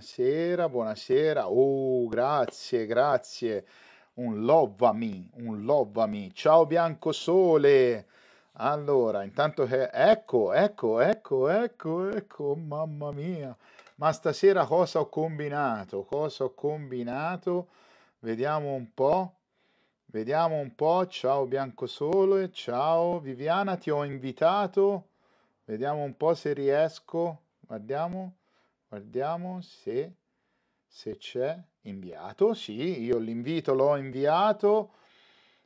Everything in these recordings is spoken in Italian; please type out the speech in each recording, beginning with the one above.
buonasera, buonasera. Oh, grazie, grazie. Un lovami, un lovami. Ciao Bianco Sole, Allora, intanto che... Ecco, ecco, ecco, ecco, ecco, mamma mia. Ma stasera cosa ho combinato? Cosa ho combinato? Vediamo un po'. Vediamo un po'. Ciao Bianco Sole, ciao Viviana, ti ho invitato. Vediamo un po' se riesco. Guardiamo. Guardiamo se, se c'è inviato. Sì, io l'invito l'ho inviato.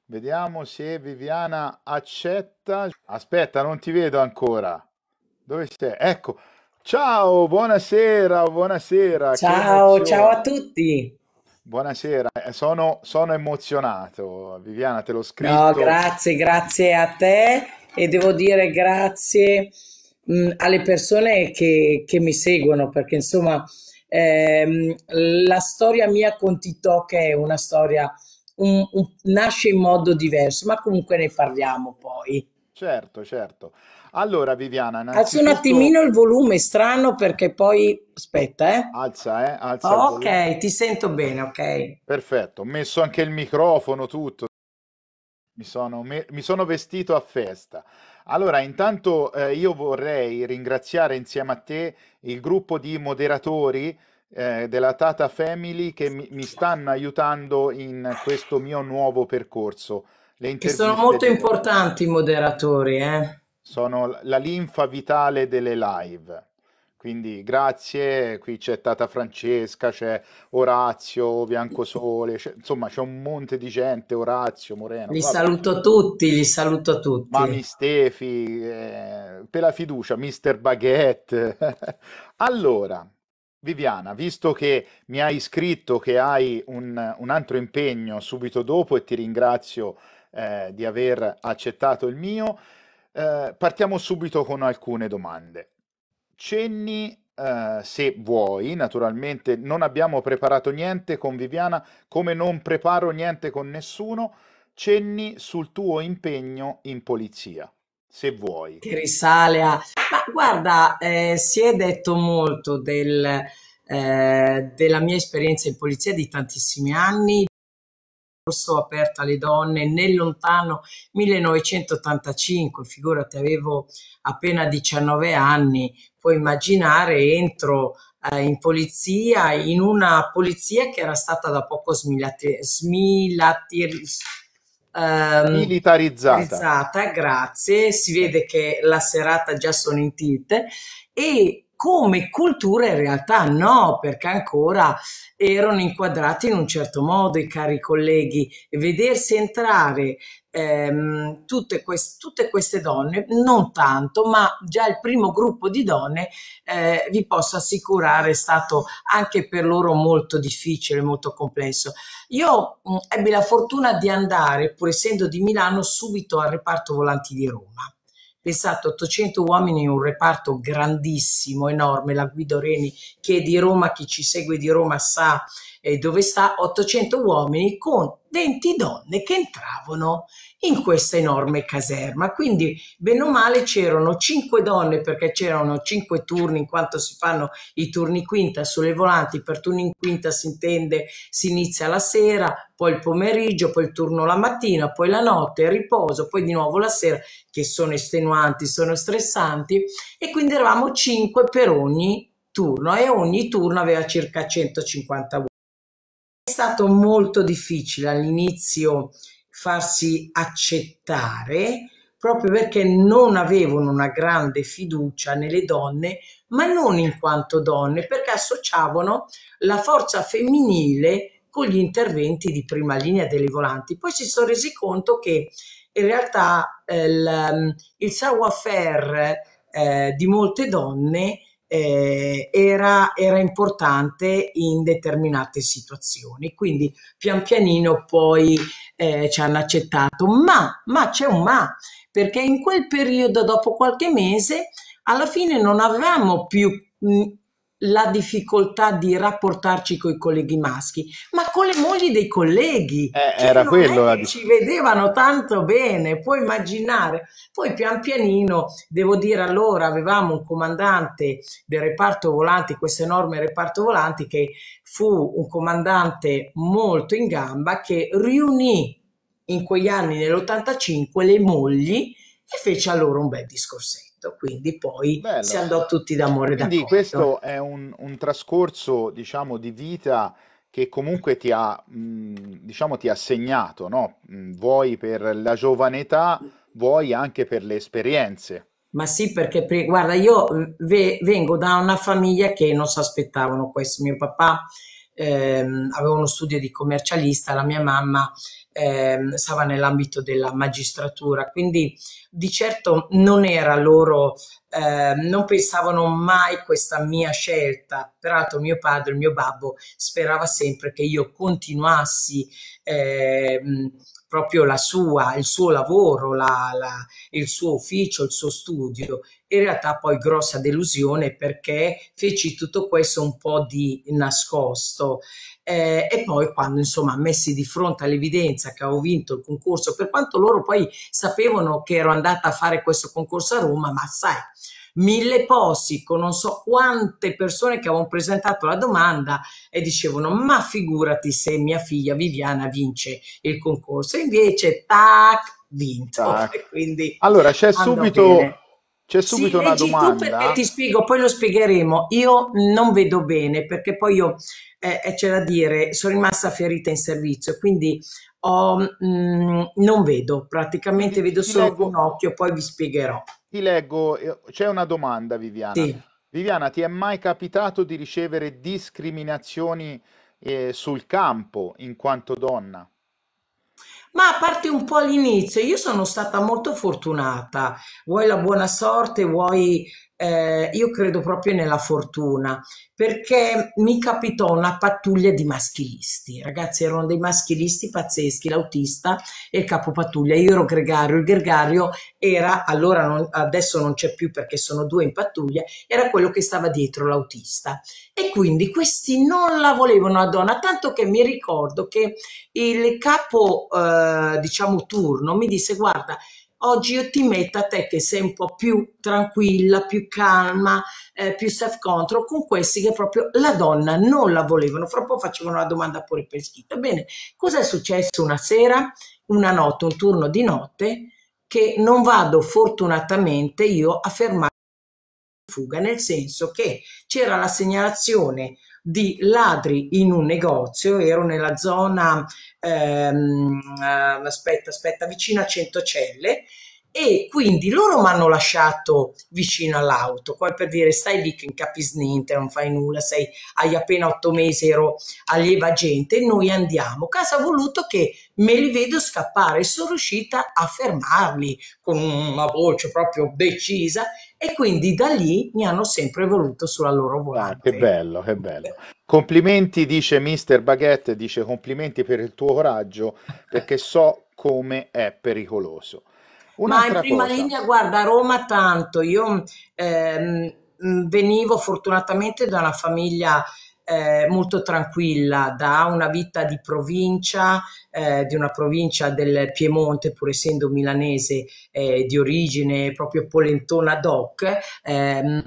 Vediamo se Viviana accetta. Aspetta, non ti vedo ancora. Dove sei? Ecco. Ciao, buonasera, buonasera. Ciao, ciao a tutti. Buonasera, eh, sono, sono, emozionato. Viviana, te l'ho scritto. No, grazie, grazie a te e devo dire grazie mh, mm, alle persone che, che, mi seguono, perché insomma ehm, la storia mia con TikTok è una storia, un, un, nasce in modo diverso, ma comunque ne parliamo poi. Certo, certo. Allora, Viviana, innanzitutto... Alzo un attimino il volume, strano perché poi... Aspetta, eh. Alza, eh, alza oh, ok, ti sento bene, ok. Perfetto, ho messo anche il microfono, tutto. Mi sono, me... Mi sono vestito a festa. Allora, intanto eh, io vorrei ringraziare insieme a te il gruppo di moderatori eh, della Tata Family che mi, mi, stanno aiutando in questo mio nuovo percorso. Le sono molto importanti i moderatori, eh? Sono la linfa vitale delle live. Quindi grazie, qui c'è Tata Francesca, c'è Orazio, Biancosole, c'è, insomma c'è un monte di gente, Orazio, Moreno. Li vabbè. saluto tutti, li saluto tutti. Mami Stefi, eh, per la fiducia, Mister Baguette. allora, Viviana, visto che mi hai scritto che hai un, un altro impegno subito dopo e ti ringrazio eh, di aver accettato il mio, eh, partiamo subito con alcune domande cenni Uh, se vuoi, naturalmente non abbiamo preparato niente con Viviana, come non preparo niente con nessuno, cenni sul tuo impegno in polizia, se vuoi. Che risale a... Ma guarda, eh, si è detto molto del, eh, della mia esperienza in polizia di tantissimi anni, aperto alle donne nel lontano 1985, figurati avevo appena 19 anni, puoi immaginare entro eh, in polizia, in una polizia che era stata da poco smilate, smilate, ehm, militarizzata. grazie, si vede che la serata già sono in tilt e come cultura in realtà no, perché ancora erano inquadrati in un certo modo i cari colleghi vedersi entrare ehm, tutte, quest tutte, queste donne, non tanto, ma già il primo gruppo di donne eh, vi posso assicurare è stato anche per loro molto difficile, molto complesso. Io mh, ebbi la fortuna di andare, pur essendo di Milano, subito al reparto volanti di Roma Pensate, 800 uomini in un reparto grandissimo, enorme, la Guido Reni, che è di Roma, chi ci segue di Roma sa eh, dove sta 800 uomini con 20 donne che entravano in questa enorme caserma. Quindi, bene o male, c'erano 5 donne perché c'erano 5 turni, in quanto si fanno i turni quinta sulle volanti. Per turni in quinta si intende si inizia la sera, poi il pomeriggio, poi il turno la mattina, poi la notte, il riposo, poi di nuovo la sera, che sono estenuanti, sono stressanti. E quindi eravamo 5 per ogni turno e ogni turno aveva circa 150 uomini stato molto difficile all'inizio farsi accettare proprio perché non avevano una grande fiducia nelle donne, ma non in quanto donne, perché associavano la forza femminile con gli interventi di prima linea delle volanti. Poi si sono resi conto che in realtà il, eh, il savoir-faire eh, di molte donne eh, era, era, importante in determinate situazioni. Quindi pian pianino poi eh, ci hanno accettato, ma, ma c'è un ma, perché in quel periodo, dopo qualche mese, alla fine non avevamo più la difficoltà di rapportarci con i colleghi maschi, ma con le mogli dei colleghi. Eh, cioè era quello. La... Ci vedevano tanto bene, puoi immaginare. Poi pian pianino, devo dire allora, avevamo un comandante del reparto volanti, questo enorme reparto volanti, che fu un comandante molto in gamba, che riunì in quegli anni, nell'85, le mogli e fece a loro un bel discorsetto momento, quindi poi Bello. si andò tutti d'amore Quindi questo è un, un trascorso, diciamo, di vita che comunque ti ha, mh, diciamo, ti ha segnato, no? vuoi per la giovane età, vuoi anche per le esperienze. Ma sì, perché guarda, io ve- vengo da una famiglia che non si aspettavano questo. Mio papà ehm, avevo uno studio di commercialista, la mia mamma ehm, stava nell'ambito della magistratura, quindi di certo non era loro, eh, non pensavano mai questa mia scelta, peraltro mio padre, il mio babbo sperava sempre che io continuassi. Ehm, proprio la sua, il suo lavoro, la, la, il suo ufficio, il suo studio. In realtà poi grossa delusione perché feci tutto questo un po' di nascosto eh, e poi quando insomma messi di fronte all'evidenza che avevo vinto il concorso, per quanto loro poi sapevano che ero andata a fare questo concorso a Roma, ma sai, mille posti con non so quante persone che avevano presentato la domanda e dicevano ma figurati se mia figlia Viviana vince il concorso, invece tac, vinto. Tac. Quindi, allora c'è subito... Bene. C'è subito sì, una domanda. ti spiego, poi lo spiegheremo. Io non vedo bene perché poi io, eh, eh c'è da dire, sono rimasta ferita in servizio, quindi oh, mh, mm, non vedo, praticamente vedo solo leggo, un occhio, poi vi spiegherò ti leggo, eh, c'è una domanda Viviana. Sì. Viviana, ti è mai capitato di ricevere discriminazioni eh, sul campo in quanto donna? Ma a parte un po' all'inizio, io sono stata molto fortunata, vuoi la buona sorte, vuoi eh, io credo proprio nella fortuna, perché mi capitò una pattuglia di maschilisti, ragazzi erano dei maschilisti pazzeschi, l'autista e il capo pattuglia io ero gregario, il gregario era, allora non, adesso non c'è più perché sono due in pattuglia, era quello che stava dietro l'autista e quindi questi non la volevano a donna, tanto che mi ricordo che il capo, eh, diciamo, turno mi disse guarda, oggi io ti metto a te che sei un po' più tranquilla, più calma, eh, più self control con questi che proprio la donna non la volevano. Fra poco facevano la domanda pure per scritto. Bene, cosa è successo una sera, una notte, un turno di notte che non vado fortunatamente io a fermare fuga, nel senso che c'era la segnalazione di ladri in un negozio, ero nella zona, ehm, eh, aspetta, aspetta, vicino a Centocelle, e quindi loro mi hanno lasciato vicino all'auto, poi per dire stai lì che incapisci niente, non fai nulla, sei, hai appena otto mesi, ero allieva gente, noi andiamo. Casa ha voluto che me li vedo scappare, sono riuscita a fermarli con una voce proprio decisa e quindi da lì mi hanno sempre voluto sulla loro volante. che bello, che bello. Complimenti, dice Mister Baguette, dice complimenti per il tuo coraggio perché so come è pericoloso. Un'altra Ma in prima cosa. linea, guarda, Roma tanto, io ehm, venivo fortunatamente da una famiglia eh, molto tranquilla da una vita di provincia, eh, di una provincia del Piemonte, pur essendo milanese eh, di origine proprio polentona doc, ehm,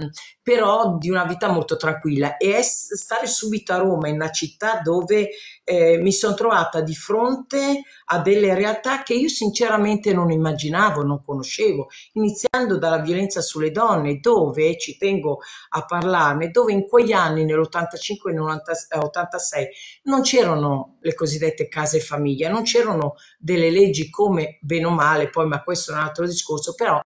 però di una vita molto tranquilla e stare subito a Roma, in una città dove eh, mi sono trovata di fronte a delle realtà che io sinceramente non immaginavo, non conoscevo, iniziando dalla violenza sulle donne, dove, ci tengo a parlarne, dove in quegli anni, nell'85 e nell'86, eh, non c'erano le cosiddette case famiglia, non c'erano delle leggi come bene o male, poi ma questo è un altro discorso, però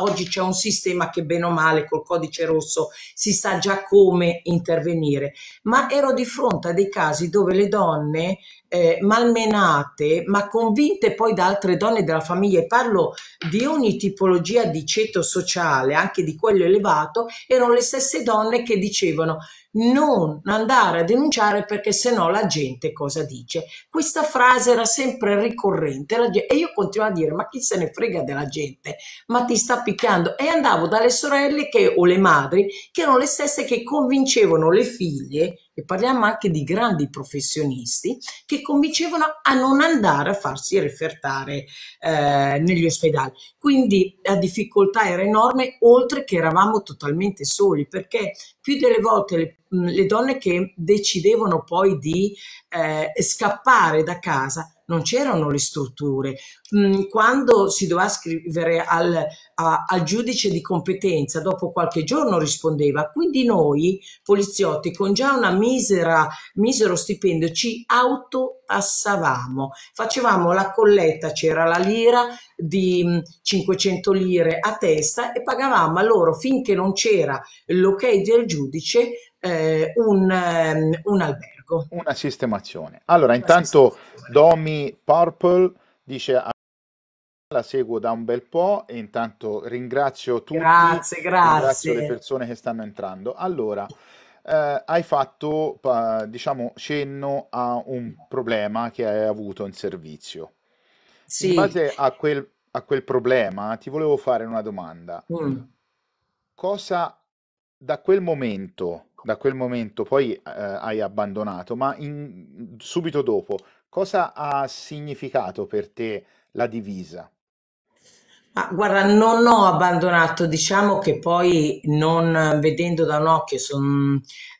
oggi c'è un sistema che bene o male col codice rosso si sa già come intervenire, ma ero di fronte a dei casi dove le donne eh, malmenate, ma convinte poi da altre donne della famiglia, e parlo di ogni tipologia di ceto sociale, anche di quello elevato, erano le stesse donne che dicevano non andare a denunciare perché sennò la gente cosa dice. Questa frase era sempre ricorrente e io continuavo a dire ma chi se ne frega della gente, ma ti sta picchiando e andavo dalle sorelle che, o le madri che erano le stesse che convincevano le figlie e parliamo anche di grandi professionisti che convincevano a non andare a farsi refertare eh, negli ospedali. Quindi la difficoltà era enorme, oltre che eravamo totalmente soli, perché più delle volte le, le donne che decidevano poi di eh, scappare da casa non c'erano le strutture. Mm, quando si doveva scrivere al, a, al giudice di competenza, dopo qualche giorno rispondeva. Quindi noi, poliziotti, con già un misero stipendio, ci autopassavamo. Facevamo la colletta, c'era la lira di 500 mm, lire a testa e pagavamo a loro finché non c'era l'ok del giudice eh, un, mm, un albergo. Ecco. Una sistemazione. Allora, Una intanto Domi Purple dice ah, la seguo da un bel po' e intanto ringrazio tutti. Grazie, grazie. Ringrazio le persone che stanno entrando. Allora, eh, hai fatto, eh, diciamo, cenno a un problema che hai avuto in servizio. Sì. In base a quel, a quel problema, ti volevo fare una domanda. Mm. Cosa da quel momento da quel momento poi eh, hai abbandonato, ma in- subito dopo cosa ha significato per te la divisa? Ah, guarda, non ho abbandonato, diciamo che poi non vedendo da un occhio, son,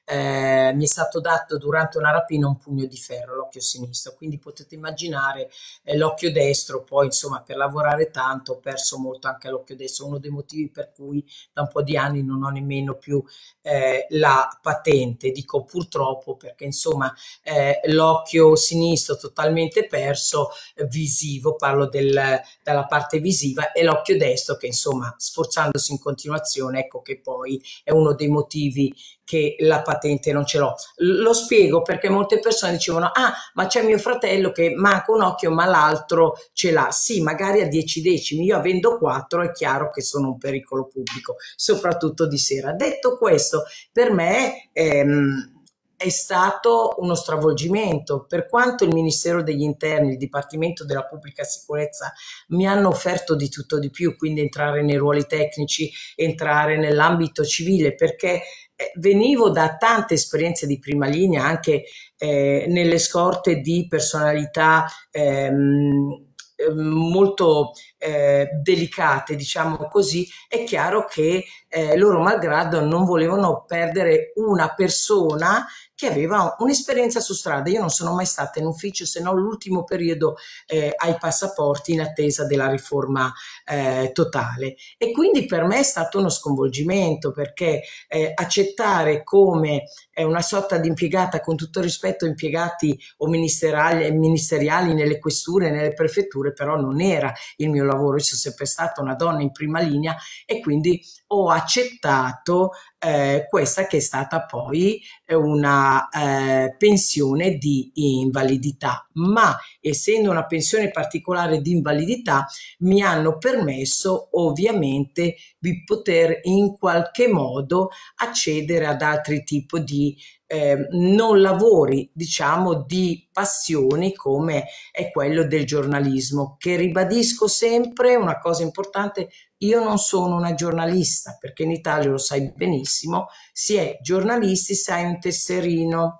eh, mi è stato dato durante una rapina un pugno di ferro all'occhio sinistro, quindi potete immaginare eh, l'occhio destro, poi insomma per lavorare tanto ho perso molto anche l'occhio destro, uno dei motivi per cui da un po' di anni non ho nemmeno più eh, la patente, dico purtroppo perché insomma eh, l'occhio sinistro totalmente perso eh, visivo, parlo del, dalla parte visiva e l'occhio destro che insomma sforzandosi in continuazione ecco che poi è uno dei motivi che la patente patente non ce l'ho. Lo spiego perché molte persone dicevano, ah, ma c'è mio fratello che manca un occhio, ma l'altro ce l'ha. Sì, magari a 10 decimi, io avendo 4 è chiaro che sono un pericolo pubblico, soprattutto di sera. Detto questo, per me... Ehm, è stato uno stravolgimento. Per quanto il Ministero degli Interni, il Dipartimento della Pubblica Sicurezza mi hanno offerto di tutto di più, quindi entrare nei ruoli tecnici, entrare nell'ambito civile, perché eh, venivo da tante esperienze di prima linea, anche eh, nelle scorte di personalità ehm, ehm, molto eh, delicate, diciamo così, è chiaro che eh, loro malgrado non volevano perdere una persona che aveva un'esperienza su strada. Io non sono mai stata in ufficio se non l'ultimo periodo eh, ai passaporti in attesa della riforma eh, totale. E quindi per me è stato uno sconvolgimento perché eh, accettare come una sorta di impiegata, con tutto rispetto, impiegati o ministeriali, ministeriali nelle questure, nelle prefetture, però non era il mio lavoro. Io sono sempre stata una donna in prima linea e quindi ho accettato eh, questa che è stata poi eh, una eh, pensione di invalidità, ma essendo una pensione particolare di invalidità mi hanno permesso ovviamente di poter in qualche modo accedere ad altri tipi di eh, non lavori, diciamo, di passioni come è quello del giornalismo, che ribadisco sempre una cosa importante, io non sono una giornalista, perché in Italia lo sai benissimo, si è giornalisti sai un tesserino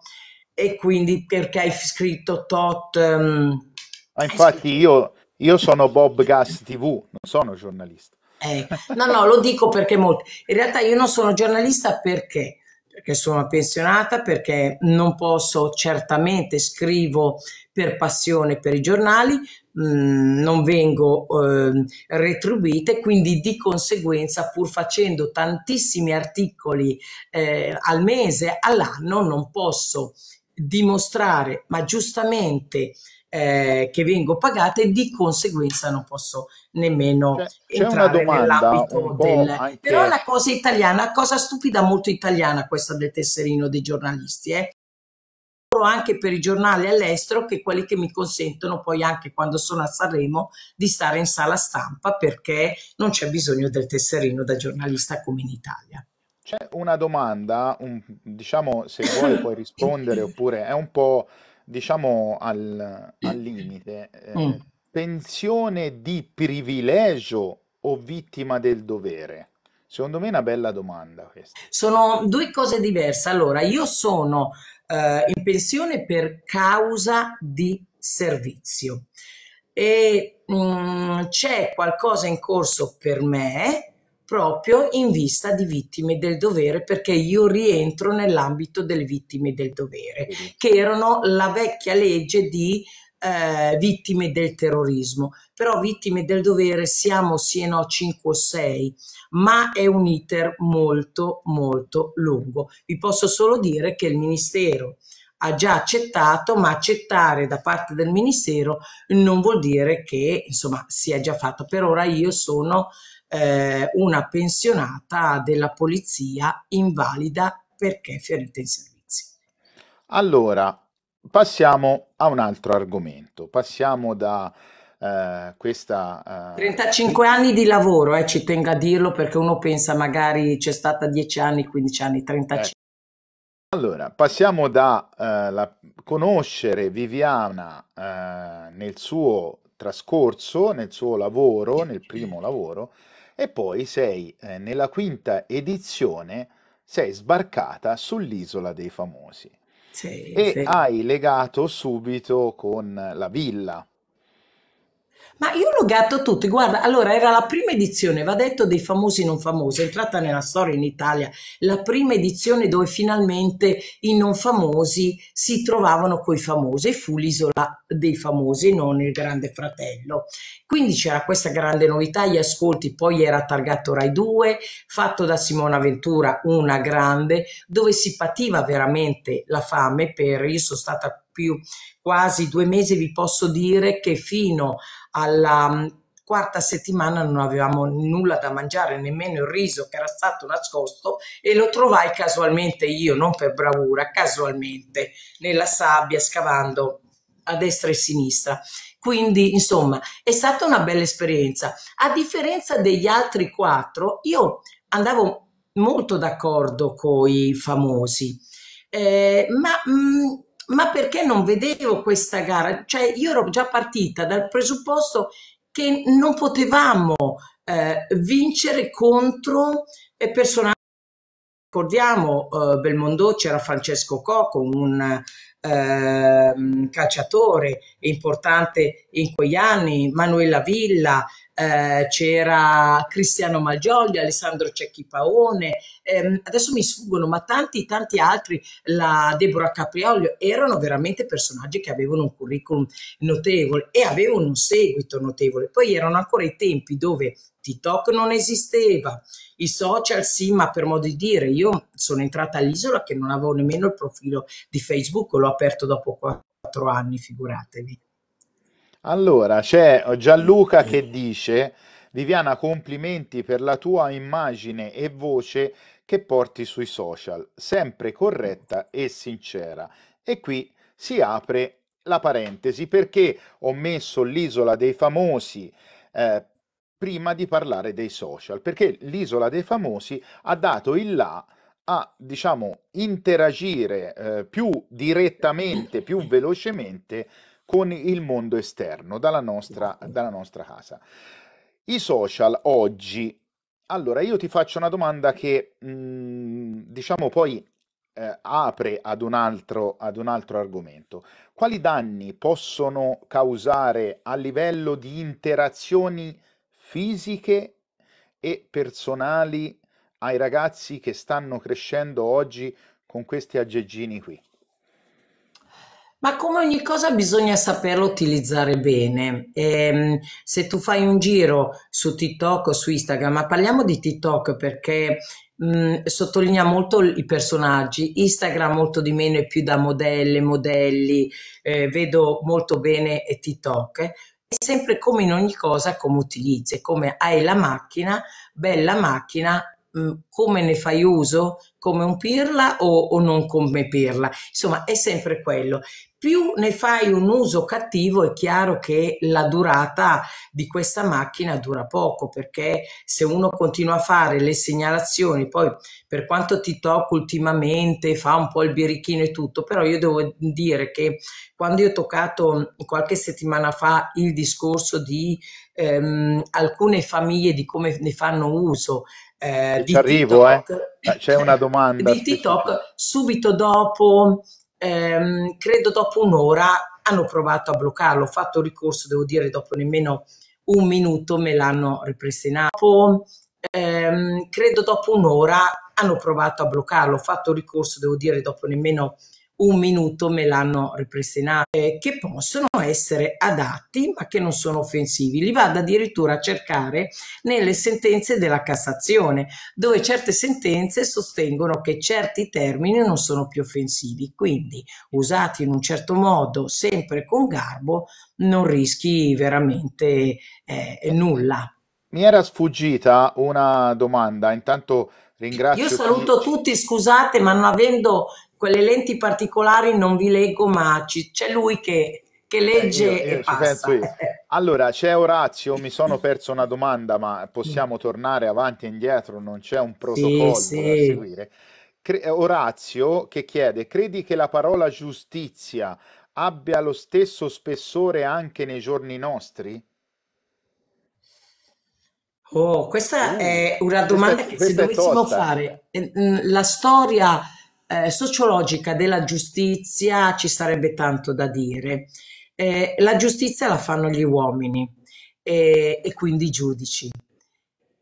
e quindi perché hai scritto tot... Um, ah, infatti scritto... io, io sono Bob Gas TV, non sono giornalista. Eh, no, no, lo dico perché molti... In realtà io non sono giornalista perché? Perché sono pensionata, perché non posso, certamente scrivo per passione per i giornali, Mm, non vengo eh, retribuite, quindi di conseguenza pur facendo tantissimi articoli eh, al mese, all'anno, non posso dimostrare, ma giustamente eh, che vengo pagata e di conseguenza non posso nemmeno c'è, entrare nell'ambito del... Anche... Però è una cosa italiana, cosa stupida molto italiana questa del tesserino dei giornalisti, eh? lavoro anche per i giornali all'estero che quelli che mi consentono poi anche quando sono a Sanremo di stare in sala stampa perché non c'è bisogno del tesserino da giornalista come in Italia. C'è una domanda, un, diciamo se vuoi puoi rispondere oppure è un po' diciamo al, al limite. Eh, mm. Pensione di privilegio o vittima del dovere? Secondo me è una bella domanda questa. Sono due cose diverse. Allora, io sono eh, in pensione per causa di servizio. E mm, c'è qualcosa in corso per me proprio in vista di vittime del dovere perché io rientro nell'ambito delle vittime del dovere che erano la vecchia legge di eh, vittime del terrorismo, però vittime del dovere siamo sì e no 5 o 6, ma è un iter molto molto lungo. Vi posso solo dire che il Ministero ha già accettato, ma accettare da parte del Ministero non vuol dire che insomma sia già fatto. Per ora io sono eh, una pensionata della polizia invalida perché ferita in servizio. Allora, Passiamo a un altro argomento, passiamo da eh, questa... Eh... 35 anni di lavoro, eh, ci tengo a dirlo perché uno pensa magari c'è stata 10 anni, 15 anni, 35. Ecco. Allora, passiamo da eh, la... conoscere Viviana eh, nel suo trascorso, nel suo lavoro, nel primo lavoro, e poi sei eh, nella quinta edizione, sei sbarcata sull'isola dei famosi. Sì, e sì. hai legato subito con la villa. Ma io ho logato tutti, guarda, allora era la prima edizione, va detto, dei famosi non famosi, è entrata nella storia in Italia, la prima edizione dove finalmente i non famosi si trovavano coi famosi e fu l'isola dei famosi, non il grande fratello. Quindi c'era questa grande novità, gli ascolti, poi era targato Rai 2, fatto da Simona Ventura, una grande, dove si pativa veramente la fame per, io sono stata più quasi due mesi, vi posso dire che fino a alla mm, quarta settimana non avevamo nulla da mangiare, nemmeno il riso che era stato nascosto e lo trovai casualmente io, non per bravura, casualmente nella sabbia scavando a destra e a sinistra. Quindi, insomma, è stata una bella esperienza. A differenza degli altri quattro, io andavo molto d'accordo con i famosi, eh, ma mh, mm, ma perché non vedevo questa gara? Cioè io ero già partita dal presupposto che non potevamo eh, vincere contro eh, personaggi. Ricordiamo eh, Belmondo c'era Francesco Coco, un ehm, calciatore importante in quegli anni, Manuela Villa, eh, c'era Cristiano Maggioli, Alessandro Cecchi Paone, ehm, adesso mi sfuggono, ma tanti, tanti altri, la Deborah Capriolio, erano veramente personaggi che avevano un curriculum notevole e avevano un seguito notevole. Poi erano ancora i tempi dove TikTok non esisteva, i social sì, ma per modo di dire, io sono entrata all'isola che non avevo nemmeno il profilo di Facebook, l'ho aperto dopo quattro anni, figuratevi. Allora, c'è oh, Gianluca che dice: Viviana, complimenti per la tua immagine e voce che porti sui social, sempre corretta e sincera. E qui si apre la parentesi perché ho messo l'isola dei famosi eh, prima di parlare dei social, perché l'isola dei famosi ha dato il là a diciamo interagire eh, più direttamente, più velocemente con il mondo esterno, dalla nostra, esatto. dalla nostra casa. I social oggi, allora io ti faccio una domanda che mh, mhmm, diciamo poi eh, apre ad un, altro, ad un altro argomento. Quali danni possono causare a livello di interazioni fisiche e personali ai ragazzi che stanno crescendo oggi con questi aggeggini qui? Ma come ogni cosa bisogna saperlo utilizzare bene. Ehm, se tu fai un giro su TikTok o su Instagram, ma parliamo di TikTok perché mh, mm, sottolinea molto i personaggi, Instagram molto di meno è più da modelle, modelli, eh, vedo molto bene TikTok. È sempre come in ogni cosa, come utilizzi, come hai la macchina, bella macchina, eh, come ne fai uso, come un pirla o, o, non come pirla. Insomma, è sempre quello. Più ne fai un uso cattivo, è chiaro che la durata di questa macchina dura poco, perché se uno continua a fare le segnalazioni, poi per quanto ti tocco ultimamente, fa un po' il birichino e tutto, però io devo dire che quando io ho toccato qualche settimana fa il discorso di ehm, alcune famiglie, di come ne fanno uso eh, di arrivo, TikTok. Eh. C'è una domanda. Di TikTok subito dopo, ehm, credo dopo un'ora, hanno provato a bloccarlo. Ho fatto ricorso, devo dire, dopo nemmeno un minuto me l'hanno ripristinato. Ehm, credo dopo un'ora hanno provato a bloccarlo. Ho fatto ricorso, devo dire, dopo nemmeno un un minuto me l'hanno ripristinato, eh, che possono essere adatti ma che non sono offensivi. Li vado addirittura a cercare nelle sentenze della Cassazione, dove certe sentenze sostengono che certi termini non sono più offensivi, quindi usati in un certo modo, sempre con garbo, non rischi veramente eh, nulla. Mi era sfuggita una domanda, intanto ringrazio. Io saluto chi... tutti, scusate, ma non avendo quelle lenti particolari non vi leggo, ma ci, c'è lui che, che eh, legge eh, io, io io. Allora, c'è Orazio, mi sono perso una domanda, ma possiamo mm. tornare avanti e indietro, non c'è un protocollo sì, da seguire. Cre- Orazio che chiede, credi che la parola giustizia abbia lo stesso spessore anche nei giorni nostri? Oh, questa mm. è una domanda questa, che se dovessimo tosta. fare, eh, mm, la storia eh, sociologica della giustizia ci sarebbe tanto da dire. Eh, la giustizia la fanno gli uomini eh, e quindi i giudici.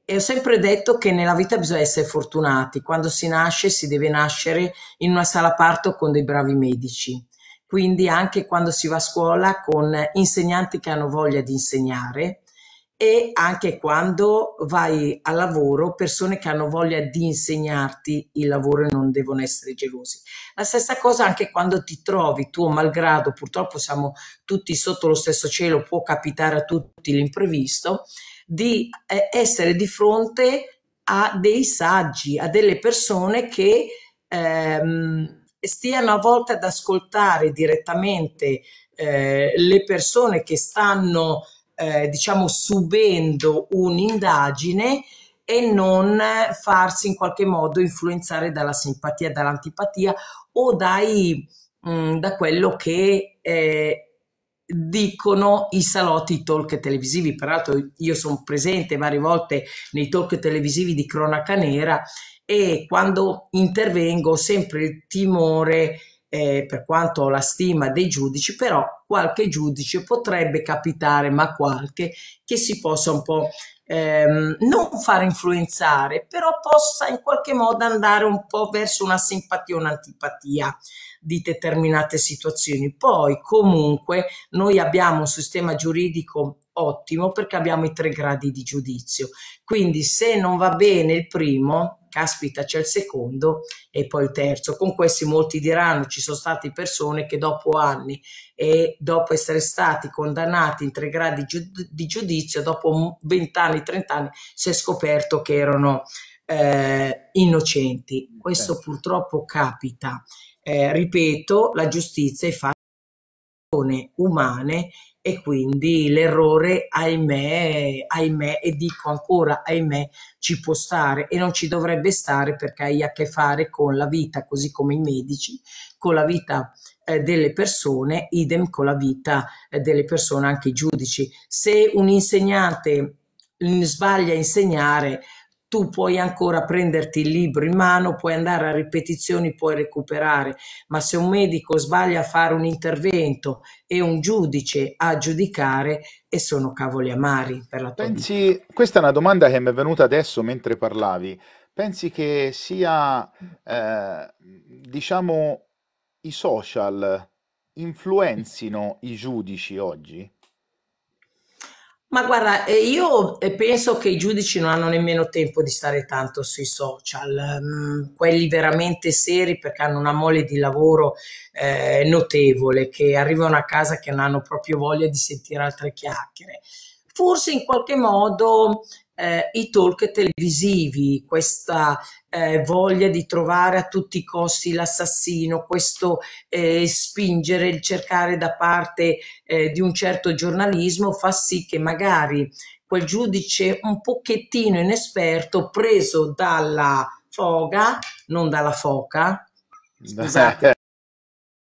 E ho sempre detto che nella vita bisogna essere fortunati, quando si nasce si deve nascere in una sala parto con dei bravi medici, quindi anche quando si va a scuola con insegnanti che hanno voglia di insegnare e anche quando vai a lavoro persone che hanno voglia di insegnarti il lavoro e non devono essere gelosi. La stessa cosa anche quando ti trovi tuo malgrado, purtroppo siamo tutti sotto lo stesso cielo, può capitare a tutti l'imprevisto, di eh, essere di fronte a dei saggi, a delle persone che ehm, stiano a volte ad ascoltare direttamente eh, le persone che stanno eh, diciamo subendo un'indagine e non farsi in qualche modo influenzare dalla simpatia, dall'antipatia o dai, mh, mm, da quello che eh, dicono i salotti, i talk televisivi. Peraltro io sono presente varie volte nei talk televisivi di cronaca nera e quando intervengo ho sempre il timore eh, per quanto ho la stima dei giudici, però qualche giudice potrebbe capitare, ma qualche, che si possa un po' ehm, non far influenzare, però possa in qualche modo andare un po' verso una simpatia o un'antipatia di determinate situazioni. Poi comunque noi abbiamo un sistema giuridico ottimo perché abbiamo i tre gradi di giudizio. Quindi se non va bene il primo, caspita c'è il secondo e poi il terzo. Con questi molti diranno ci sono state persone che dopo anni e dopo essere stati condannati in tre gradi di giudizio, dopo 20 anni, 30 anni, si è scoperto che erano eh, innocenti. Questo certo. purtroppo capita. Eh, ripeto, la giustizia è fatta umane e quindi l'errore ahimè, ahimè e dico ancora ahimè ci può stare e non ci dovrebbe stare perché hai a che fare con la vita così come i medici con la vita eh, delle persone idem con la vita eh, delle persone anche i giudici se un insegnante sbaglia a insegnare tu puoi ancora prenderti il libro in mano, puoi andare a ripetizioni, puoi recuperare, ma se un medico sbaglia a fare un intervento e un giudice a giudicare, e sono cavoli amari per la tua Pensi, vita. questa è una domanda che mi è venuta adesso mentre parlavi, pensi che sia, eh, diciamo, i social influenzino i giudici oggi? Ma guarda, eh, io eh, penso che i giudici non hanno nemmeno tempo di stare tanto sui social, mm, quelli veramente seri perché hanno una mole di lavoro eh, notevole, che arrivano a casa che non hanno proprio voglia di sentire altre chiacchiere. Forse in qualche modo eh, i talk televisivi, questa eh, voglia di trovare a tutti i costi l'assassino, questo eh, spingere, il cercare da parte eh, di un certo giornalismo fa sì che magari quel giudice un pochettino inesperto, preso dalla foga, non dalla foca, scusate,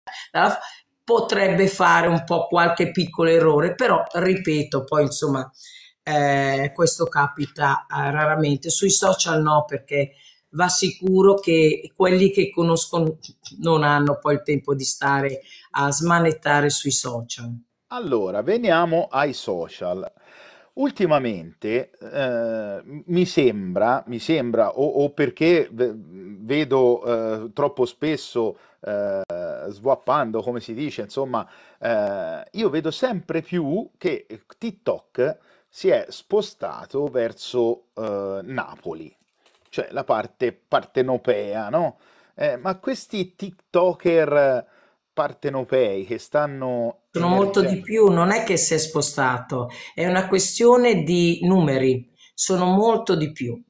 dalla, potrebbe fare un po' qualche piccolo errore, però ripeto, poi insomma eh, questo capita eh, raramente. Sui social no, perché va sicuro che quelli che conoscono non hanno poi il tempo di stare a smanettare sui social. Allora, veniamo ai social. Ultimamente eh, mi sembra, mi sembra o, o perché vedo eh, troppo spesso eh, swappando, come si dice, insomma, eh, io vedo sempre più che TikTok si è spostato verso eh, Napoli, cioè la parte partenopea, no? Eh, ma questi TikToker eh, partenopei che stanno... Sono molto di più, non è che si è spostato, è una questione di numeri, sono molto di più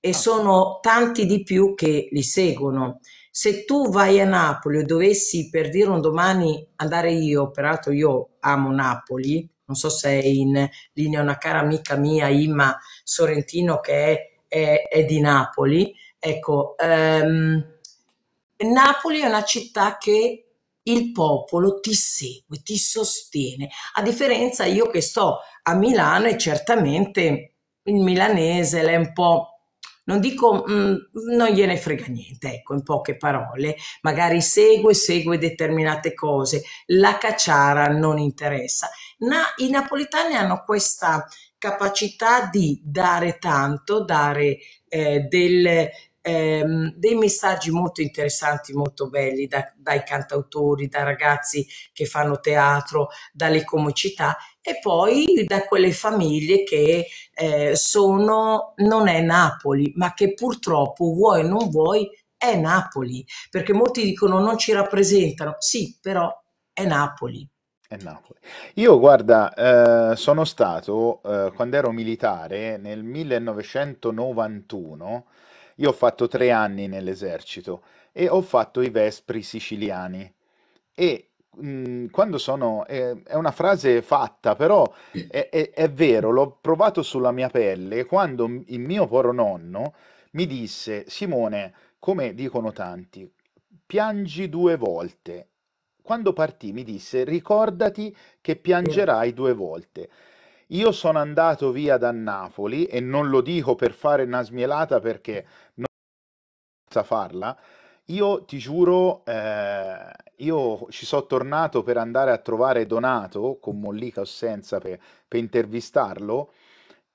e ah. sono tanti di più che li seguono. Se tu vai a Napoli o dovessi per dire un domani andare io, peraltro io amo Napoli, non so se è in linea una cara amica mia, Imma Sorrentino, che è, è, è di Napoli. Ecco, ehm, Napoli è una città che il popolo ti segue, ti sostiene, a differenza io che sto a Milano e certamente il milanese è un po' non dico mh, mm, non gliene frega niente, ecco, in poche parole, magari segue, segue determinate cose, la cacciara non interessa. Ma I napoletani hanno questa capacità di dare tanto, dare eh, del, ehm, dei messaggi molto interessanti, molto belli da, dai cantautori, da ragazzi che fanno teatro, dalle comicità e poi da quelle famiglie che eh, sono, non è Napoli, ma che purtroppo vuoi o non vuoi è Napoli, perché molti dicono non ci rappresentano, sì, però è Napoli. È Napoli. Io guarda, eh, sono stato eh, quando ero militare nel 1991, io ho fatto tre anni nell'esercito e ho fatto i Vespri siciliani e Mhmm, quando sono... È, è, una frase fatta, però è, è, è vero, l'ho provato sulla mia pelle quando il mio poro nonno mi disse, Simone, come dicono tanti, piangi due volte. Quando partì mi disse, ricordati che piangerai due volte. Io sono andato via da Napoli e non lo dico per fare una smielata perché non sa farla, io ti giuro, eh, io ci sono tornato per andare a trovare Donato, con Mollica o senza, per, per intervistarlo,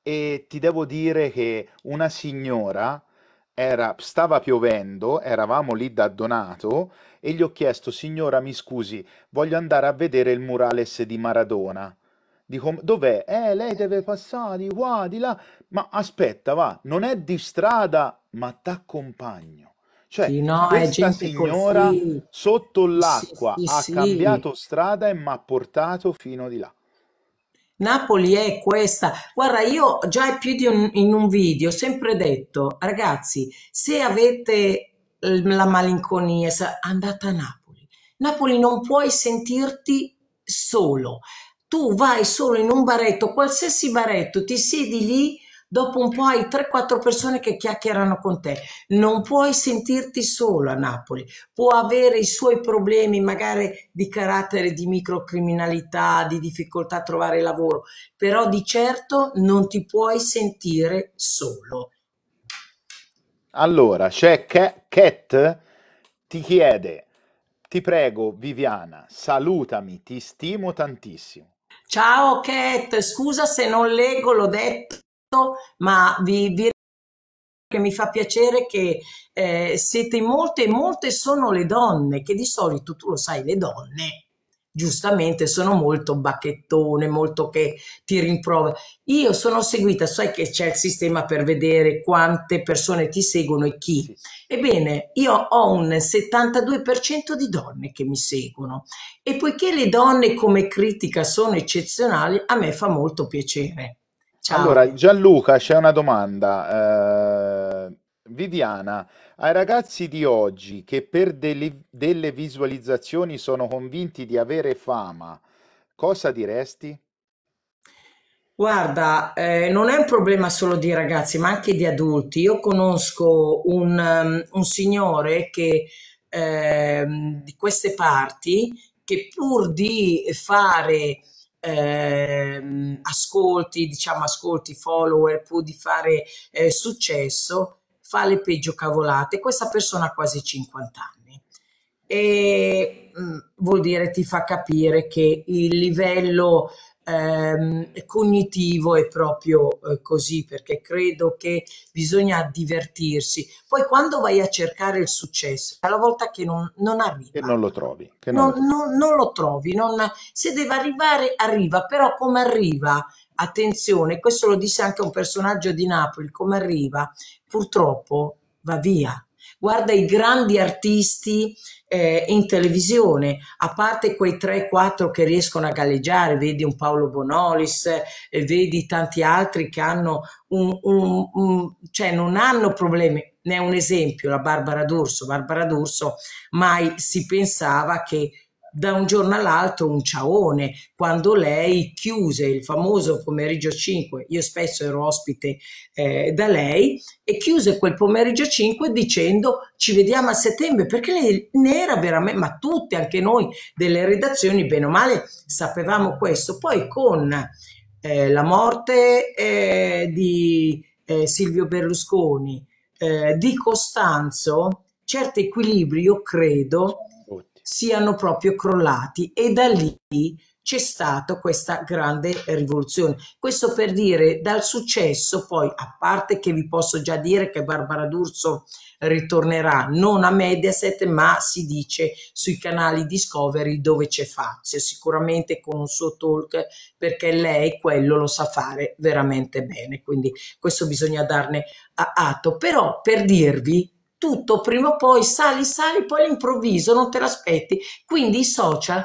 e ti devo dire che una signora era- stava piovendo, eravamo lì da Donato, e gli ho chiesto, signora, mi scusi, voglio andare a vedere il murales di Maradona. Dico, dov'è? Eh, lei deve passare di qua, di là. Ma aspetta, va, non è di strada, ma t'accompagno. Cioè, Sì, no, è gente signora così. sotto l'acqua sì, ha sì. cambiato strada e mi ha portato fino di là. Napoli è questa. Guarda, io già più di un, in un video ho sempre detto, ragazzi, se avete la malinconia, andate a Napoli. Napoli non puoi sentirti solo. Tu vai solo in un baretto, qualsiasi baretto, ti siedi lì dopo un po' hai 3-4 persone che chiacchierano con te, non puoi sentirti solo a Napoli, può avere i suoi problemi magari di carattere di microcriminalità, di difficoltà a trovare lavoro, però di certo non ti puoi sentire solo. Allora, c'è Cat, ti chiede, ti prego Viviana, salutami, ti stimo tantissimo. Ciao Cat, scusa se non leggo, l'ho detto ma vi, vi che mi fa piacere che eh, siete molte e molte sono le donne, che di solito tu lo sai, le donne giustamente sono molto bacchettone, molto che ti rimprovera. Io sono seguita, sai che c'è il sistema per vedere quante persone ti seguono e chi. Ebbene, io ho un 72% di donne che mi seguono e poiché le donne come critica sono eccezionali, a me fa molto piacere. Ciao. Allora, Gianluca, c'è una domanda. Eh, Viviana, ai ragazzi di oggi che per delle, delle visualizzazioni sono convinti di avere fama, cosa diresti? Guarda, eh, non è un problema solo di ragazzi, ma anche di adulti. Io conosco un, um, un signore che ehm, di queste parti che pur di fare eh, ascolti, diciamo ascolti, follower, può di fare eh, successo, fa le peggio cavolate. Questa persona ha quasi 50 anni e mh, mm, vuol dire ti fa capire che il livello eh, cognitivo è proprio eh, così, perché credo che bisogna divertirsi. Poi quando vai a cercare il successo, alla volta che non, non arriva. Che non lo trovi. Che non, non, lo trovi. non, lo trovi. Non, se deve arrivare, arriva, però come arriva? Attenzione, questo lo disse anche un personaggio di Napoli, come arriva? Purtroppo va via guarda i grandi artisti eh, in televisione, a parte quei 3-4 che riescono a galleggiare, vedi un Paolo Bonolis, eh, vedi tanti altri che hanno un, un, un, cioè non hanno problemi. Ne è un esempio, la Barbara D'Urso. Barbara D'Urso mai si pensava che da un giorno all'altro un ciaone quando lei chiuse il famoso pomeriggio 5 io spesso ero ospite eh, da lei e chiuse quel pomeriggio 5 dicendo ci vediamo a settembre perché lei ne era veramente ma tutti anche noi delle redazioni bene o male sapevamo questo poi con eh, la morte eh, di eh, Silvio Berlusconi eh, di Costanzo certi equilibri io credo siano proprio crollati e da lì c'è stata questa grande rivoluzione. Questo per dire dal successo, poi a parte che vi posso già dire che Barbara D'Urso ritornerà non a Mediaset, ma si dice sui canali Discovery dove c'è Fazio, sicuramente con un suo talk perché lei quello lo sa fare veramente bene, quindi questo bisogna darne atto. Però per dirvi tutto prima o poi sali, sali, poi all'improvviso non te l'aspetti. Quindi i social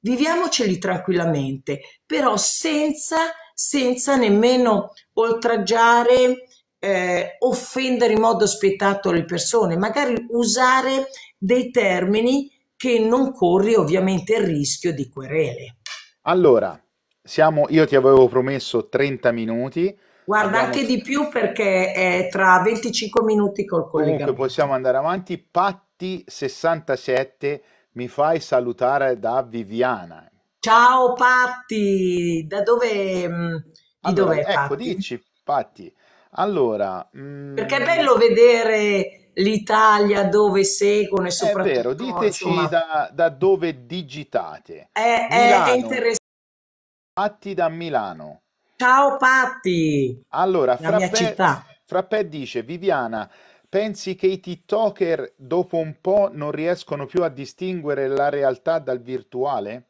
viviamoceli tranquillamente, però senza, senza nemmeno oltraggiare, eh, offendere in modo spietato le persone, magari usare dei termini che non corri ovviamente il rischio di querele. Allora, siamo, io ti avevo promesso 30 minuti, Guarda abbiamo... anche di più perché è tra 25 minuti col collegamento. Comunque possiamo andare avanti. Patti 67 mi fai salutare da Viviana. Ciao Patti, da dove mh, mm, di allora, dove Ecco, Patti? dici Patti. Allora, mm, perché è bello vedere l'Italia dove seguono e soprattutto... È vero, diteci insomma... da, da, dove digitate. è, è interessante. Patti da Milano. Ciao Patti, Allora, la mia Frappè, città. Frappè dice, Viviana, pensi che i TikToker dopo un po' non riescono più a distinguere la realtà dal virtuale?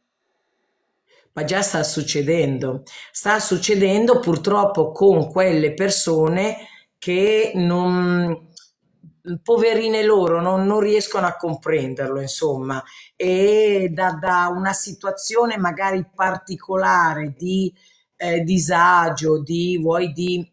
Ma già sta succedendo, sta succedendo purtroppo con quelle persone che non, poverine loro, non, non riescono a comprenderlo, insomma, e da, da una situazione magari particolare di eh, disagio, di vuoi di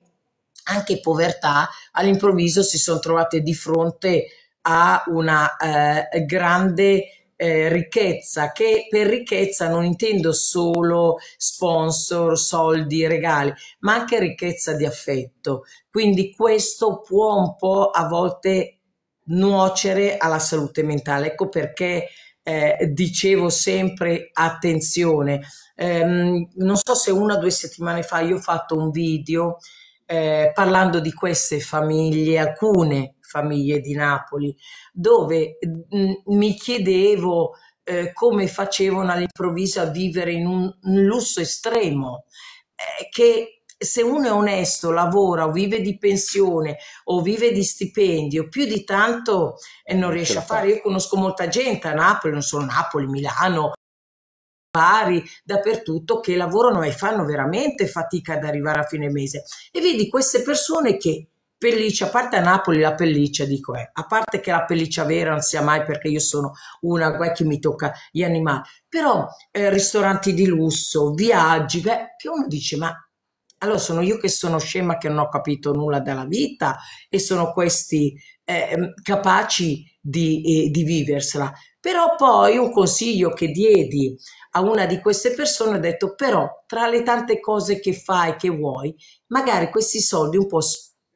anche povertà, all'improvviso si sono trovate di fronte a una eh, grande eh, ricchezza, che per ricchezza non intendo solo sponsor, soldi, regali, ma anche ricchezza di affetto. Quindi questo può un po' a volte nuocere alla salute mentale. Ecco perché eh, dicevo sempre attenzione. Ehm, non so se una o due settimane fa io ho fatto un video eh, parlando di queste famiglie, alcune famiglie di Napoli, dove mh, mm, mi chiedevo eh, come facevano all'improvviso a vivere in un, un lusso estremo eh, che se uno è onesto, lavora o vive di pensione o vive di stipendio, più di tanto eh, non eh, riesce a certo. fare. Io conosco molta gente a Napoli, non solo Napoli, Milano, Bari, dappertutto, che lavorano e fanno veramente fatica ad arrivare a fine mese. E vedi queste persone che pelliccia, a parte a Napoli la pelliccia, dico, eh, a parte che la pelliccia vera non sia mai perché io sono una, guai che mi tocca gli animali, però eh, ristoranti di lusso, viaggi, beh, che uno dice, ma allora sono io che sono scema, che non ho capito nulla dalla vita e sono questi eh, capaci di, eh, di viversela. Però poi un consiglio che diedi a una di queste persone ho detto però tra le tante cose che fai, che vuoi, magari questi soldi un po'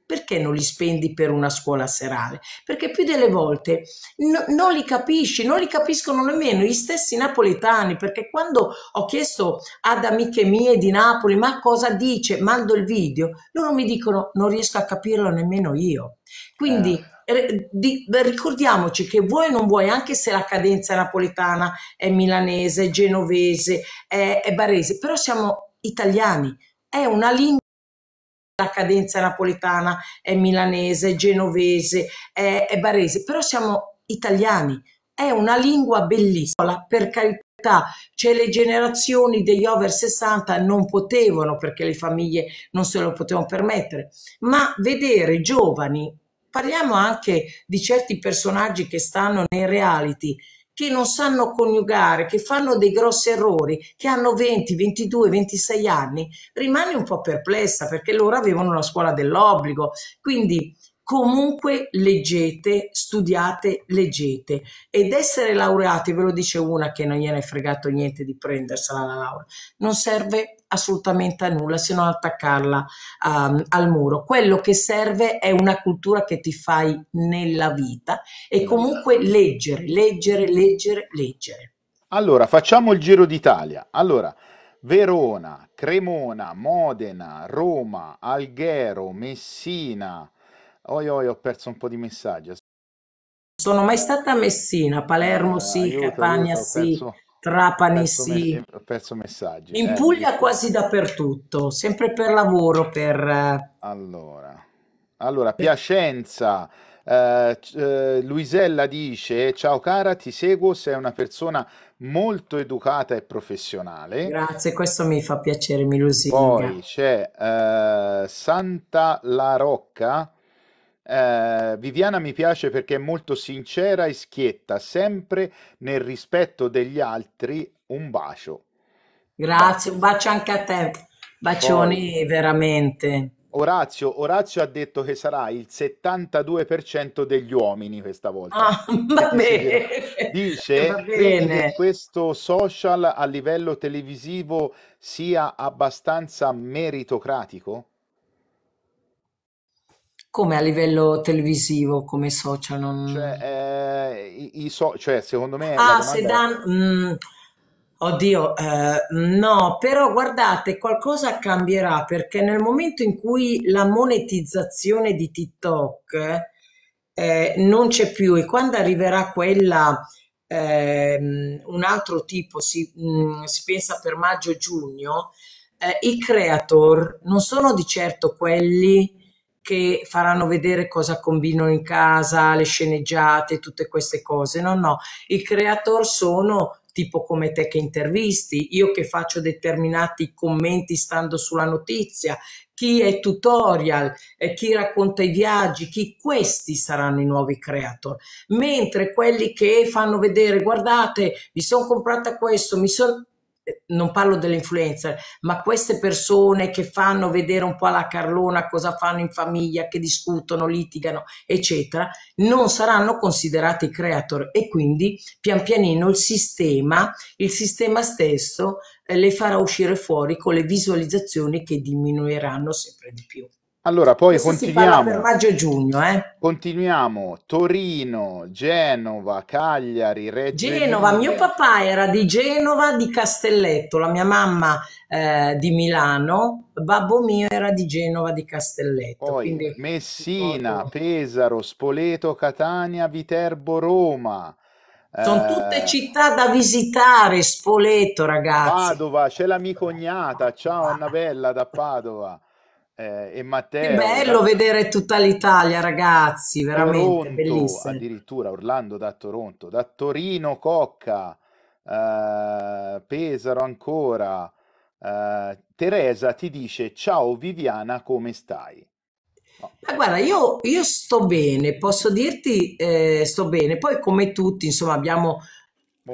perché non li spendi per una scuola serale? Perché più delle volte no, non li capisci, non li capiscono nemmeno gli stessi napoletani, perché quando ho chiesto ad amiche mie di Napoli ma cosa dice, mando il video, loro mi dicono non riesco a capirlo nemmeno io. Quindi eh. Di, ricordiamoci che vuoi o non vuoi, anche se la cadenza napoletana, è milanese, è genovese, è, è barese, però siamo italiani, è una lingua la cadenza napoletana è milanese, genovese, è, è barese, però siamo italiani, è una lingua bellissima, per carità cioè le generazioni degli over 60 non potevano perché le famiglie non se lo potevano permettere, ma vedere giovani, parliamo anche di certi personaggi che stanno nei reality, che non sanno coniugare, che fanno dei grossi errori, che hanno 20, 22, 26 anni, rimani un po' perplessa perché loro avevano la scuola dell'obbligo. Quindi comunque leggete, studiate, leggete. Ed essere laureati, ve lo dice una che non gliene è fregato niente di prendersela la laurea, non serve assolutamente a nulla se non attaccarla um, al muro. Quello che serve è una cultura che ti fai nella vita e esatto. comunque leggere, leggere, leggere, leggere. Allora, facciamo il giro d'Italia. Allora, Verona, Cremona, Modena, Roma, Alghero, Messina. Oi, oi, ho perso un po' di messaggio. Sono mai stata a Messina, Palermo eh, sì, aiuto, Catania aiuto, sì. Perso Trapani Perso sì. me- eh, perso messaggi. In eh, Puglia dico- quasi dappertutto, sempre per lavoro, per... Eh, allora, allora Piacenza, eh, eh, Luisella dice: Ciao cara, ti seguo, sei una persona molto educata e professionale. Grazie, questo mi fa piacere, mi lusinga. Poi c'è eh, Santa La Rocca eh, Viviana mi piace perché è molto sincera e schietta, sempre nel rispetto degli altri. Un bacio. Grazie, un bacio anche a te. Bacioni Poi, veramente. Orazio, Orazio ha detto che sarà il 72% degli uomini questa volta. Ah, va bene. Dice va bene. che questo social a livello televisivo sia abbastanza meritocratico? Come a livello televisivo, come social? Non... Cioè, eh, i, i so- cioè, secondo me... Ah, se Dan... È... Mm, oddio, eh, no, però guardate, qualcosa cambierà perché nel momento in cui la monetizzazione di TikTok eh, non c'è più e quando arriverà quella... Ehm, un altro tipo si, mh, mm, si pensa per maggio-giugno, eh, i creator non sono di certo quelli che faranno vedere cosa combinano in casa, le sceneggiate, tutte queste cose. No, no, i creator sono tipo come te che intervisti, io che faccio determinati commenti stando sulla notizia, chi è tutorial, eh, chi racconta i viaggi, chi questi saranno i nuovi creator, mentre quelli che fanno vedere guardate mi sono comprata questo, mi sono non parlo delle influencer, ma queste persone che fanno vedere un po' alla Carlona cosa fanno in famiglia, che discutono, litigano, eccetera, non saranno considerati creator e quindi pian pianino il sistema, il sistema stesso eh, le farà uscire fuori con le visualizzazioni che diminuiranno sempre di più. Allora, poi Questo continuiamo. per maggio e giugno, eh? Continuiamo. Torino, Genova, Cagliari, Reggio Genova, mio papà era di Genova, di Castelletto, la mia mamma eh, di Milano, babbo mio era di Genova, di Castelletto. Poi quindi... Messina, Pesaro, Spoleto, Catania, Viterbo, Roma. Sono eh, tutte città da visitare, Spoleto, ragazzi. Padova, c'è la mia cognata. Ciao Annabella da Padova. Eh, e Matteo, bello ragazzi, vedere tutta l'Italia, ragazzi, veramente Toronto, bellissimo. Addirittura Orlando da Toronto, da Torino Cocca, eh, Pesaro ancora. Eh, Teresa ti dice ciao Viviana, come stai? Ma guarda, io, io, sto bene, posso dirti eh, sto bene. Poi come tutti, insomma, abbiamo eh,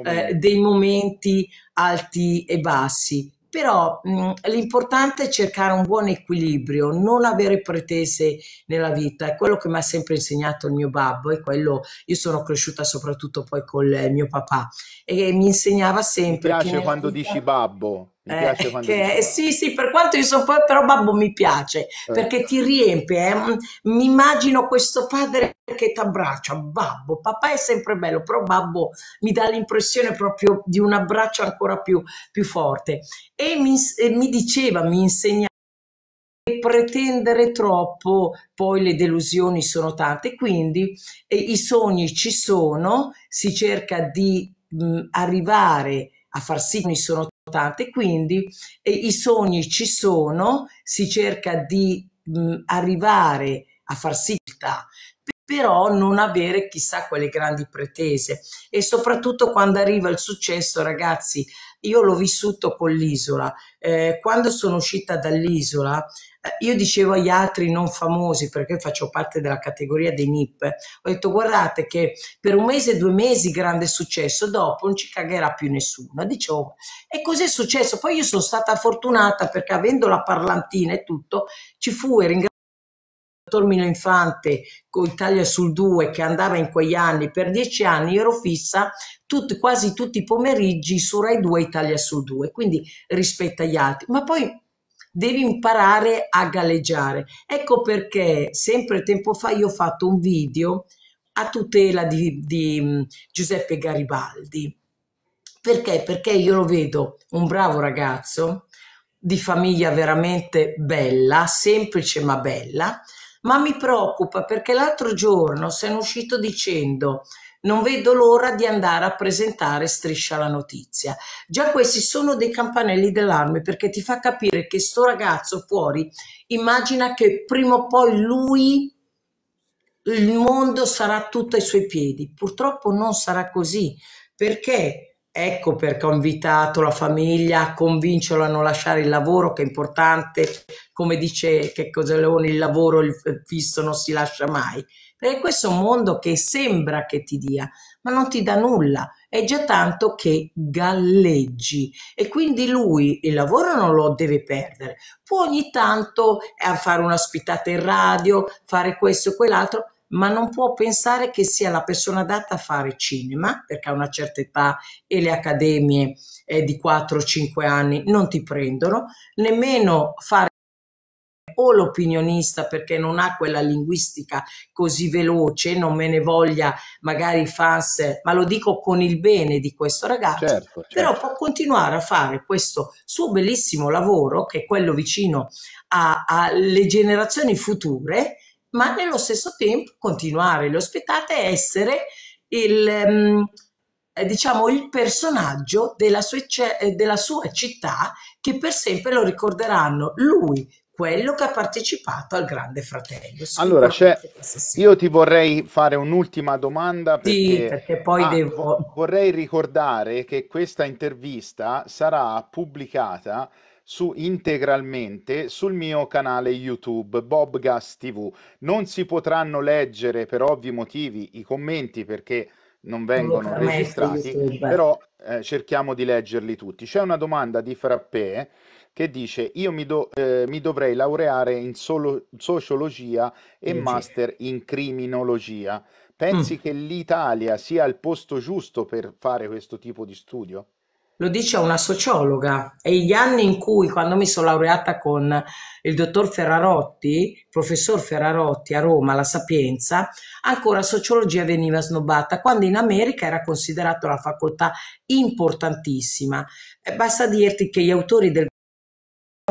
Momento. dei momenti alti e bassi però l'importante è cercare un buon equilibrio, non avere pretese nella vita, è quello che mi ha sempre insegnato il mio babbo e quello io sono cresciuta soprattutto poi con eh, mio papà e mi insegnava sempre. Mi piace quando vita... dici babbo. Mi piace eh, quando eh, che, sì, sì, per quanto io sono poi, però babbo mi piace eh. perché ti riempie. Eh. Mm, mi immagino questo padre che ti abbraccia, babbo, papà è sempre bello, però babbo mi dà l'impressione proprio di un abbraccio ancora più, più forte. E mi, e mi diceva, mi insegnava che pretendere troppo, poi le delusioni sono tante, quindi eh, i sogni ci sono, si cerca di mh, mm, arrivare a far sì che sono importante. Quindi eh, i sogni ci sono, si cerca di mh, arrivare a far sì che però non avere chissà quelle grandi pretese e soprattutto quando arriva il successo ragazzi io l'ho vissuto con l'isola. Eh, quando sono uscita dall'isola, eh, io dicevo agli altri non famosi, perché faccio parte della categoria dei NIP, ho detto guardate che per un mese, due mesi grande successo, dopo non ci cagherà più nessuno. Dicevo, e cos'è successo. Poi io sono stata fortunata perché avendo la parlantina e tutto, ci fu e ringrazio dottor Mino Infante con Italia sul 2 che andava in quegli anni per dieci anni ero fissa tutti, quasi tutti i pomeriggi su Rai 2 Italia sul 2 quindi rispetto agli altri ma poi devi imparare a galleggiare ecco perché sempre tempo fa io ho fatto un video a tutela di, di mm, Giuseppe Garibaldi perché? Perché io lo vedo un bravo ragazzo di famiglia veramente bella, semplice ma bella, ma mi preoccupa perché l'altro giorno sono uscito dicendo non vedo l'ora di andare a presentare Striscia la notizia. Già questi sono dei campanelli d'allarme perché ti fa capire che sto ragazzo fuori immagina che prima o poi lui il mondo sarà tutto ai suoi piedi. Purtroppo non sarà così perché Ecco perché ho invitato la famiglia a convincerlo a non lasciare il lavoro, che è importante, come dice Checco Zeleone, il lavoro il fisso non si lascia mai. Perché questo è un mondo che sembra che ti dia, ma non ti dà nulla, è già tanto che galleggi e quindi lui il lavoro non lo deve perdere. Può ogni tanto eh, fare un'ospitata in radio, fare questo e quell'altro, ma non può pensare che sia la persona adatta a fare cinema, perché a una certa età e le accademie eh, di 4-5 anni non ti prendono, nemmeno fare o l'opinionista perché non ha quella linguistica così veloce, non me ne voglia magari fans, ma lo dico con il bene di questo ragazzo, certo, certo. però può continuare a fare questo suo bellissimo lavoro che è quello vicino alle generazioni future ma nello stesso tempo continuare le ospitate essere il, ehm, eh, diciamo, il personaggio della sua, eh, della sua città che per sempre lo ricorderanno lui, quello che ha partecipato al Grande Fratello. Allora, cioè, io ti vorrei fare un'ultima domanda perché, sì, perché poi ah, devo... vorrei ricordare che questa intervista sarà pubblicata su integralmente sul mio canale YouTube Bobgas TV. Non si potranno leggere per ovvi motivi i commenti perché non vengono non registrati, però eh, cerchiamo di leggerli tutti. C'è una domanda di Frappè che dice io mi, do, eh, mi dovrei laureare in solo, sociologia e Legge. master in criminologia. Pensi mm. che l'Italia sia il posto giusto per fare questo tipo di studio? lo dice una sociologa e gli anni in cui quando mi sono laureata con il dottor Ferrarotti, professor Ferrarotti a Roma, la Sapienza, ancora sociologia veniva snobbata, quando in America era considerata una facoltà importantissima. E basta dirti che gli autori del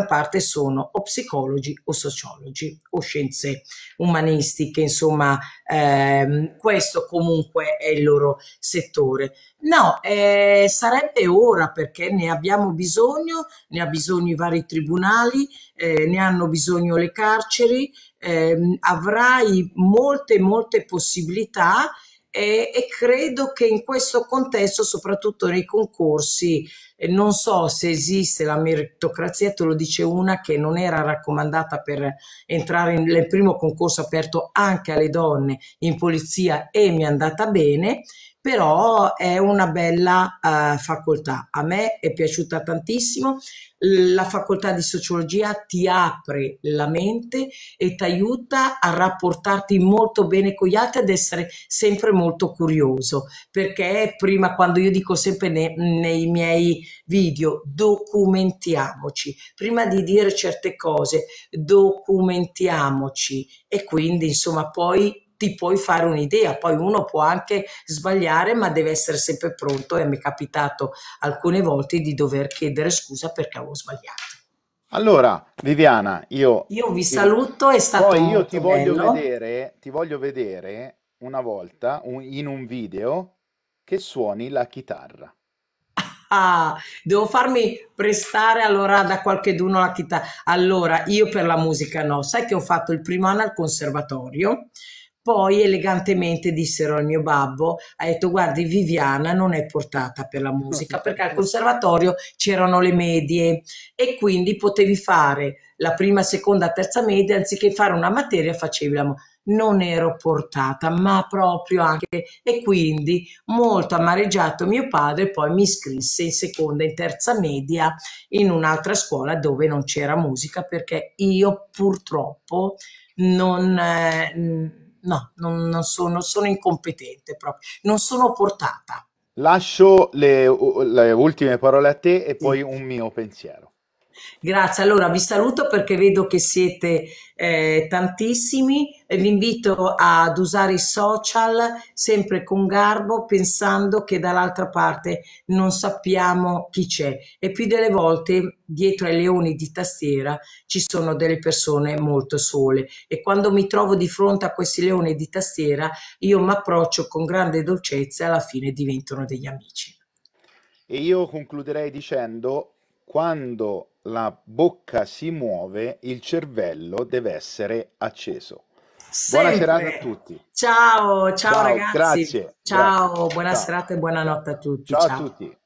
parte sono o psicologi o sociologi o scienze umanistiche, insomma ehm, questo comunque è il loro settore. No, eh, sarebbe ora perché ne abbiamo bisogno, ne ha bisogno i vari tribunali, eh, ne hanno bisogno le carceri, ehm, avrai molte molte possibilità e, e credo che in questo contesto, soprattutto nei concorsi, eh, non so se esiste la meritocrazia, te lo dice una che non era raccomandata per entrare nel primo concorso aperto anche alle donne in polizia e mi è andata bene però è una bella eh, facoltà. A me è piaciuta tantissimo. La facoltà di sociologia ti apre la mente e ti aiuta a rapportarti molto bene con gli altri, ad essere sempre molto curioso, perché prima quando io dico sempre ne, nei miei video, documentiamoci, prima di dire certe cose, documentiamoci e quindi insomma poi ti puoi fare un'idea, poi uno può anche sbagliare ma deve essere sempre pronto e mi è capitato alcune volte di dover chiedere scusa perché avevo sbagliato. Allora, Viviana, io, io vi saluto, è stato Poi io ti voglio, vedere, ti voglio vedere una volta un- in un video che suoni la chitarra. Ah, devo farmi prestare allora da qualcheduno la chitarra. Allora, io per la musica no, sai che ho fatto il primo anno al conservatorio poi elegantemente dissero al mio babbo, ha detto guardi Viviana non è portata per la musica perché al conservatorio c'erano le medie e quindi potevi fare la prima, seconda, terza media, anziché fare una materia facevi la musica non ero portata, ma proprio anche e quindi molto amareggiato mio padre poi mi iscrisse in seconda e terza media in un'altra scuola dove non c'era musica perché io purtroppo non eh, no, non, non sono, sono incompetente proprio, non sono portata. Lascio le, le, ultime parole a te e poi un mio pensiero. Grazie, allora vi saluto perché vedo che siete eh, tantissimi e eh, vi invito ad usare i social sempre con garbo pensando che dall'altra parte non sappiamo chi c'è e più delle volte dietro ai leoni di tastiera ci sono delle persone molto sole e quando mi trovo di fronte a questi leoni di tastiera io mi approccio con grande dolcezza e alla fine diventano degli amici. E io concluderei dicendo quando la bocca si muove, il cervello deve essere acceso. Sempre. Buona serata a tutti. Ciao, ciao, ciao ragazzi. Grazie. Ciao, grazie. buona ciao. serata e buonanotte a tutti. ciao. ciao. a tutti.